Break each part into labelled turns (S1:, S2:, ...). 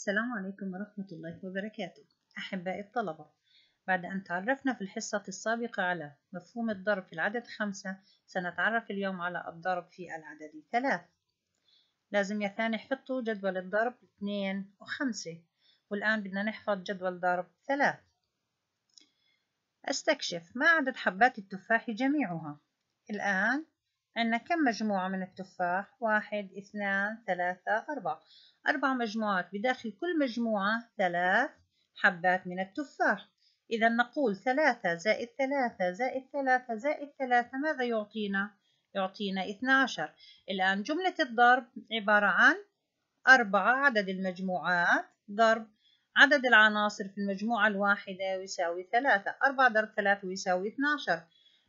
S1: السلام عليكم ورحمة الله وبركاته أحبائي الطلبة بعد أن تعرفنا في الحصة السابقة على مفهوم الضرب في العدد خمسة سنتعرف اليوم على الضرب في العدد ثلاث لازم يا ثاني حطوا جدول الضرب اثنين وخمسة والآن بدنا نحفظ جدول ضرب ثلاث أستكشف ما عدد حبات التفاح جميعها الآن عندنا كم مجموعة من التفاح واحد اثنان ثلاثة أربعة أربع مجموعات بداخل كل مجموعة ثلاث حبات من التفاح إذا نقول ثلاثة زائد ثلاثة زائد ثلاثة زائد ثلاثة ماذا يعطينا؟ يعطينا عشر. الآن جملة الضرب عبارة عن أربعة عدد المجموعات ضرب عدد العناصر في المجموعة الواحدة يساوي ثلاثة أربعة ضرب ثلاثة يساوي عشر.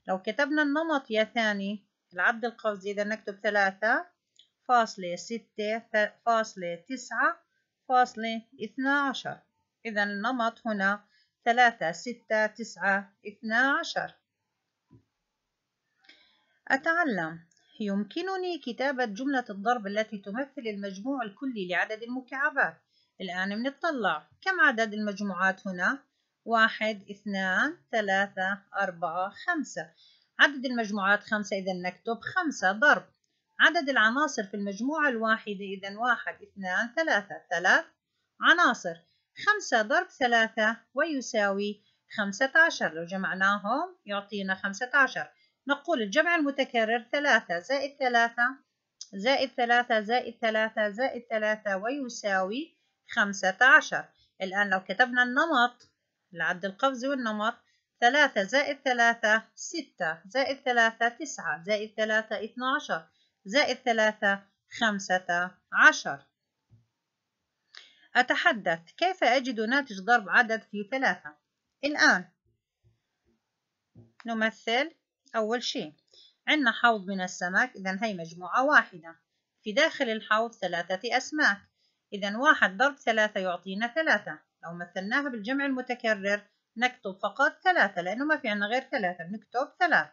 S1: لو كتبنا النمط يا ثاني العد القفزي إذا نكتب ثلاثة فاصلة ستة فاصلة تسعة فاصلة اثنا عشر إذا النمط هنا ثلاثة ستة تسعة اثنا عشر أتعلم يمكنني كتابة جملة الضرب التي تمثل المجموع الكلي لعدد المكعبات الآن بنطلع كم عدد المجموعات هنا؟ واحد اثنان ثلاثة أربعة خمسة عدد المجموعات خمسة إذا نكتب خمسة ضرب عدد العناصر في المجموعة الواحدة إذا واحد اثنان ثلاثة ثلاث عناصر خمسة ضرب ثلاثة ويساوي خمسة عشر لو جمعناهم يعطينا خمسة عشر نقول الجمع المتكرر ثلاثة زائد ثلاثة زائد ثلاثة زائد ثلاثة زائد ثلاثة ويساوي خمسة عشر الآن لو كتبنا النمط العد القفزي والنمط ثلاثة زائد ثلاثة ستة زائد ثلاثة تسعة زائد ثلاثة اثنى عشر زائد ثلاثة خمسة عشر أتحدث كيف أجد ناتج ضرب عدد في ثلاثة الآن نمثل أول شيء عندنا حوض من السمك إذا هي مجموعة واحدة في داخل الحوض ثلاثة أسماك إذا واحد ضرب ثلاثة يعطينا ثلاثة لو مثلناها بالجمع المتكرر نكتب فقط ثلاثة لأنه ما في عنا غير ثلاثة بنكتب ثلاثة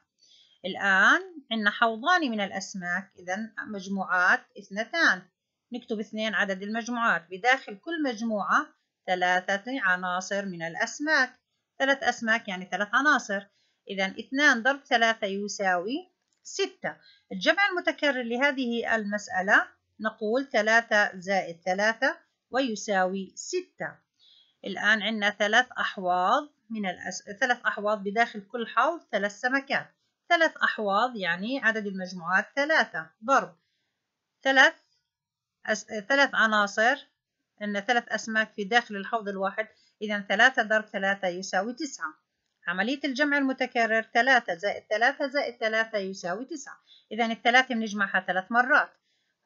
S1: الآن عنا حوضان من الأسماك إذا مجموعات اثنتان نكتب اثنين عدد المجموعات بداخل كل مجموعة ثلاثة عناصر من الأسماك ثلاث أسماك يعني ثلاث عناصر إذا اثنان ضرب ثلاثة يساوي ستة الجمع المتكرر لهذه المسألة نقول ثلاثة زائد ثلاثة ويساوي ستة الآن عندنا ثلاث أحواض من الأس... ثلاث أحواض بداخل كل حوض ثلاث سمكات ثلاث أحواض يعني عدد المجموعات ثلاثة ضرب ثلاث أس... ثلاث عناصر أن ثلاث أسماك في داخل الحوض الواحد إذا ثلاثة ضرب ثلاثة يساوي تسعة عملية الجمع المتكرر ثلاثة زائد ثلاثة زائد ثلاثة يساوي تسعة إذا الثلاثة بنجمعها ثلاث مرات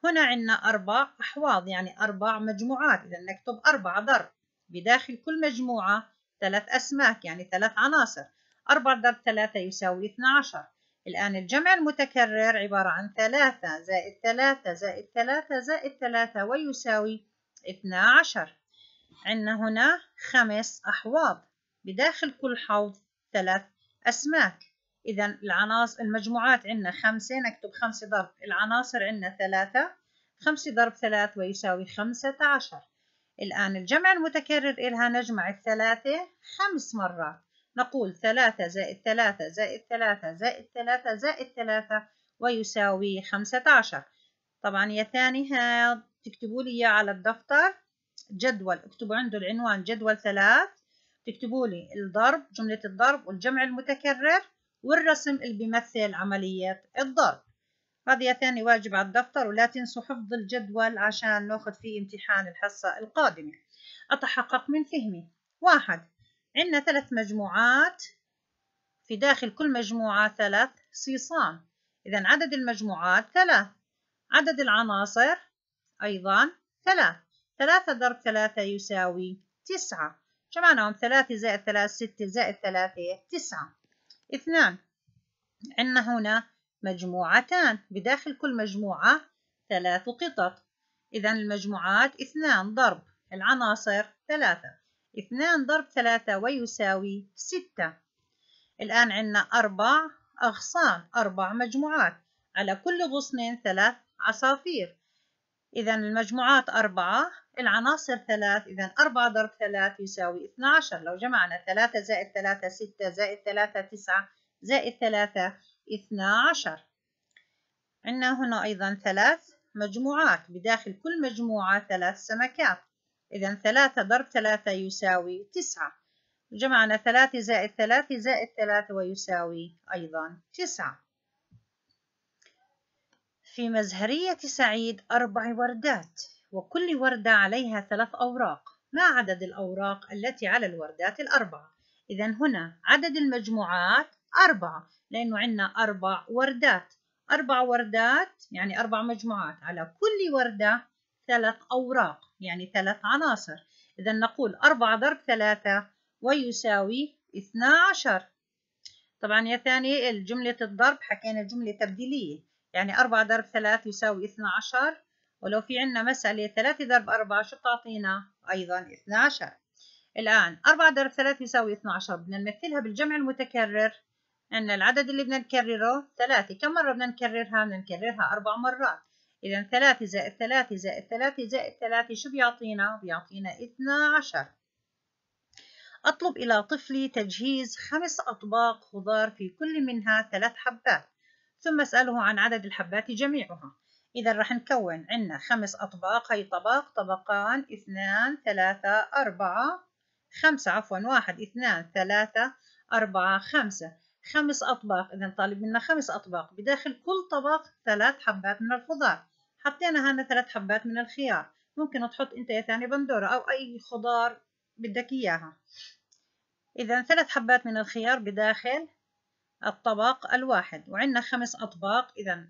S1: هنا عندنا أربع أحواض يعني أربع مجموعات إذا نكتب أربعة ضرب بداخل كل مجموعة ثلاث أسماك يعني ثلاث عناصر أربعة ضرب ثلاثة يساوي 12 الآن الجمع المتكرر عبارة عن ثلاثة زائد ثلاثة زائد ثلاثة زائد ثلاثة ويساوي 12 عندنا هنا خمس أحواض بداخل كل حوض ثلاث أسماك إذا العناصر المجموعات عندنا خمسة نكتب خمسة ضرب العناصر عندنا ثلاثة خمسة ضرب ثلاث ويساوي خمسة عشر الآن الجمع المتكرر إلها نجمع الثلاثة خمس مرات نقول ثلاثة زائد ثلاثة زائد ثلاثة زائد ثلاثة زائد ثلاثة ويساوي خمسة عشر طبعا يا ثاني هاد تكتبوا لي إياه على الدفتر جدول اكتبوا عنده العنوان جدول ثلاث تكتبوا لي الضرب جملة الضرب والجمع المتكرر والرسم اللي بيمثل عملية الضرب هذه ثاني واجب على الدفتر ولا تنسوا حفظ الجدول عشان ناخذ فيه امتحان الحصة القادمة أتحقق من فهمي واحد عندنا ثلاث مجموعات في داخل كل مجموعة ثلاث صيصان إذا عدد المجموعات ثلاث عدد العناصر أيضا ثلاث ثلاثة ضرب ثلاثة يساوي تسعة جمعناهم ثلاثة زائد ثلاثة ستة زائد ثلاثة تسعة اثنان عندنا هنا مجموعتان بداخل كل مجموعة ثلاث قطط إذا المجموعات اثنان ضرب العناصر ثلاثة اثنان ضرب ثلاثة ويساوي ستة الآن عندنا أربع أغصان أربع مجموعات على كل غصن ثلاث عصافير إذا المجموعات أربعة العناصر ثلاث إذا أربعة ضرب ثلاث يساوي اثنا عشر لو جمعنا ثلاثة زائد ثلاثة ستة زائد ثلاثة تسعة زائد ثلاثة اثنا عشر عندنا هنا أيضا ثلاث مجموعات بداخل كل مجموعة ثلاث سمكات إذا ثلاثة ضرب ثلاثة يساوي تسعة جمعنا ثلاثة زائد ثلاثة زائد ثلاثة ويساوي أيضا تسعة في مزهرية سعيد أربع وردات وكل وردة عليها ثلاث أوراق ما عدد الأوراق التي على الوردات الأربعة؟ إذا هنا عدد المجموعات أربعة لأنه عندنا أربع وردات أربع وردات يعني أربع مجموعات على كل وردة ثلاث أوراق يعني ثلاث عناصر إذا نقول أربعة ضرب ثلاثة ويساوي اثنا عشر طبعا يا ثانية الجملة الضرب حكينا جملة تبديلية يعني أربعة ضرب ثلاث يساوي اثنا عشر ولو في عنا مسألة ثلاثة ضرب أربعة شو بتعطينا أيضا اثنا عشر الآن أربعة ضرب ثلاثة يساوي اثنا عشر بدنا نمثلها بالجمع المتكرر عندنا العدد اللي بدنا نكرره ثلاثة كم مرة بدنا نكررها؟ بدنا نكررها أربع مرات إذا ثلاثة زائد ثلاثة زائد ثلاثة زائد ثلاثة شو بيعطينا؟ بيعطينا اثنا عشر أطلب إلى طفلي تجهيز خمس أطباق خضار في كل منها ثلاث حبات ثم أسأله عن عدد الحبات جميعها إذا رح نكون عنا خمس أطباق هي طبق طبقان اثنان ثلاثة أربعة خمسة عفوا واحد اثنان ثلاثة أربعة خمسة خمس أطباق إذا طالب منا خمس أطباق بداخل كل طبق ثلاث حبات من الخضار حطينا هنا ثلاث حبات من الخيار ممكن تحط أنت يا ثاني بندورة أو أي خضار بدك إياها إذا ثلاث حبات من الخيار بداخل الطبق الواحد وعندنا خمس أطباق إذا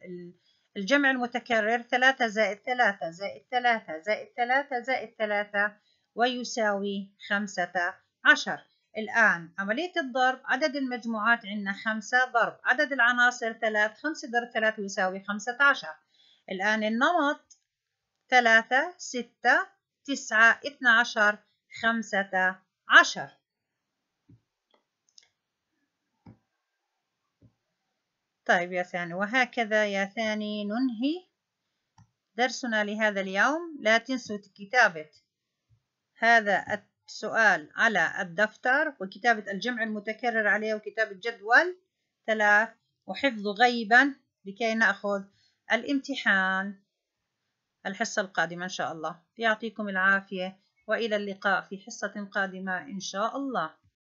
S1: الجمع المتكرر ثلاثة زائد ثلاثة زائد ثلاثة زائد ثلاثة زائد ثلاثة ويساوي خمسة عشر الآن عملية الضرب عدد المجموعات عندنا خمسة ضرب عدد العناصر ثلاث خمسة ضرب ثلاثة يساوي خمسة عشر الآن النمط ثلاثة ستة تسعة اثنى عشر خمسة عشر طيب يا ثاني وهكذا يا ثاني ننهي درسنا لهذا اليوم لا تنسوا كتابة هذا الت سؤال على الدفتر وكتابة الجمع المتكرر عليه وكتابة جدول ثلاث وحفظه غيبا لكي نأخذ الامتحان الحصة القادمة إن شاء الله يعطيكم العافية وإلى اللقاء في حصة قادمة إن شاء الله